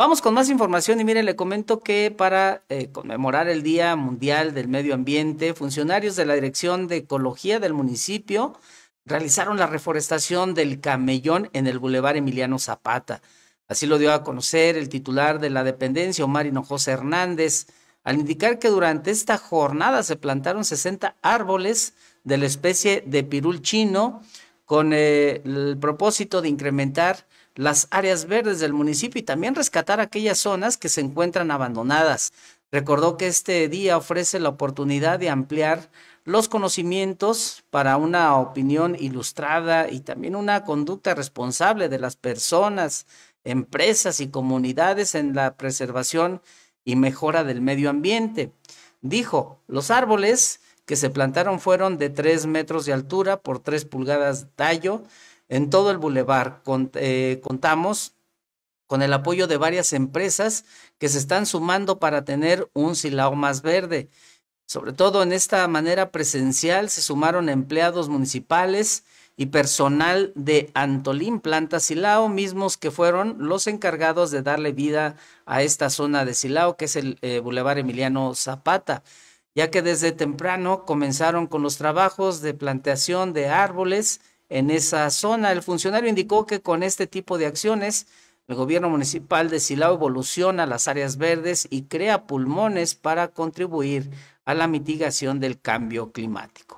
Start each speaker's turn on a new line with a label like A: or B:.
A: Vamos con más información y miren, le comento que para eh, conmemorar el Día Mundial del Medio Ambiente, funcionarios de la Dirección de Ecología del municipio realizaron la reforestación del camellón en el Boulevard Emiliano Zapata. Así lo dio a conocer el titular de la dependencia, Omar Hinojosa Hernández, al indicar que durante esta jornada se plantaron 60 árboles de la especie de pirul chino con eh, el propósito de incrementar las áreas verdes del municipio y también rescatar aquellas zonas que se encuentran abandonadas. Recordó que este día ofrece la oportunidad de ampliar los conocimientos para una opinión ilustrada y también una conducta responsable de las personas, empresas y comunidades en la preservación y mejora del medio ambiente. Dijo, los árboles que se plantaron fueron de 3 metros de altura por 3 pulgadas de tallo, en todo el bulevar. Eh, contamos con el apoyo de varias empresas que se están sumando para tener un silao más verde. Sobre todo en esta manera presencial se sumaron empleados municipales y personal de Antolín Planta Silao, mismos que fueron los encargados de darle vida a esta zona de Silao, que es el eh, bulevar Emiliano Zapata, ya que desde temprano comenzaron con los trabajos de plantación de árboles en esa zona. El funcionario indicó que con este tipo de acciones, el gobierno municipal de Silao evoluciona las áreas verdes y crea pulmones para contribuir a la mitigación del cambio climático.